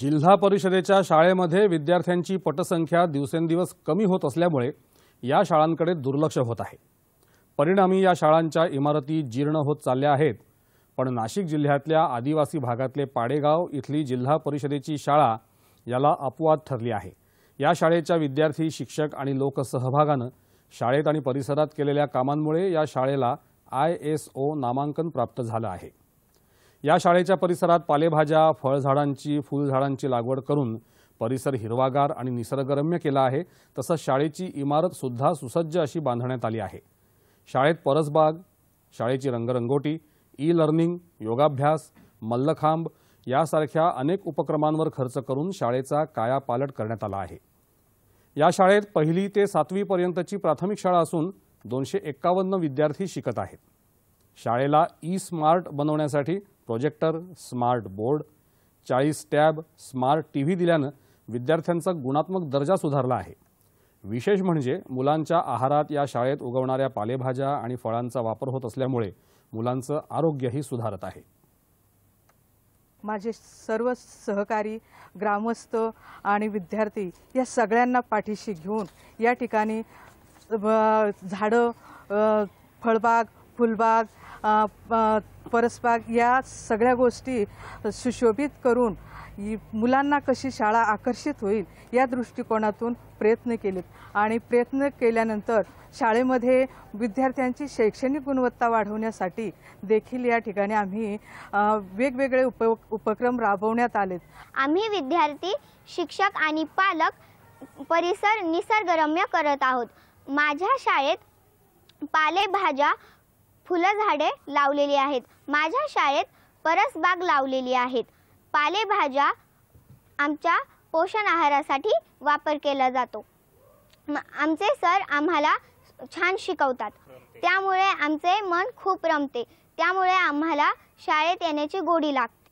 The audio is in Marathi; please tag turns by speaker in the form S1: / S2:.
S1: जिल्हा परिषदेच्या शाळेमध्ये विद्यार्थ्यांची पटसंख्या दिवसेंदिवस कमी होत असल्यामुळे या शाळांकडे दुर्लक्ष होत आहे परिणामी या शाळांच्या इमारती जीर्ण होत चालल्या आहेत पण नाशिक जिल्ह्यातल्या आदिवासी भागातले पाडेगाव इथली जिल्हा परिषदेची शाळा याला अपवाद ठरली आहे या शाळेच्या विद्यार्थी शिक्षक आणि लोकसहभागानं शाळेत आणि परिसरात केलेल्या कामांमुळे या शाळेला आय एस ओ नामांकन प्राप्त झालं आहे या शाळेच्या परिसरात पालेभाज्या फळझाडांची फुलझाडांची लागवड करून परिसर हिरवागार आणि निसर्गरम्य केला आहे तसंच शाळेची इमारत सुद्धा सुसज्ज अशी बांधण्यात आली आहे शाळेत परसबाग शाळेची रंगरंगोटी ई लर्निंग योगाभ्यास मल्लखांब यासारख्या अनेक उपक्रमांवर खर्च करून शाळेचा कायापालट करण्यात आला आहे या शाळेत पहिली ते सातवीपर्यंतची प्राथमिक शाळा असून दोनशे एक्कावन्न विद्यार्थी शिकत आहेत शाळेला ई स्मार्ट बनवण्यासाठी प्रोजेक्टर स्मार्ट बोर्ड चाळीस टॅब स्मार्ट टी व्ही दिल्यानं विद्यार्थ्यांचा गुणात्मक दर्जा सुधारला आहे विशेष म्हणजे मुलांच्या आहारात या शाळेत उगवणाऱ्या पालेभाज्या आणि फळांचा वापर होत असल्यामुळे मुलांचं आरोग्यही सुधारत आहे
S2: माझे सर्व सहकारी ग्रामस्थ आणि विद्यार्थी या सगळ्यांना पाठीशी घेऊन या ठिकाणी झाडं फळबाग फुलबाग परस्पर या सगळ्या गोष्टी सुशोभित करून मुलांना कशी शाळा आकर्षित होईल या दृष्टिकोनातून प्रयत्न केलेत आणि प्रयत्न केल्यानंतर शाळेमध्ये विद्यार्थ्यांची शैक्षणिक गुणवत्ता वाढवण्यासाठी देखील या ठिकाणी आम्ही वेगवेगळे उप उपक्रम राबवण्यात आलेत आम्ही विद्यार्थी शिक्षक आणि पालक परिसर निसर्गरम्य
S3: करत आहोत माझ्या शाळेत पालेभाज्या फुलं लावलेली आहेत माझ्या शाळेत परसबाग लावलेली आहेत पालेभाज्या आमच्या पोषण आहारासाठी वापर केला जातो आमचे सर आम्हाला छान शिकवतात त्यामुळे आमचे मन खूप रमते त्यामुळे आम्हाला शाळेत येण्याची गोडी लागते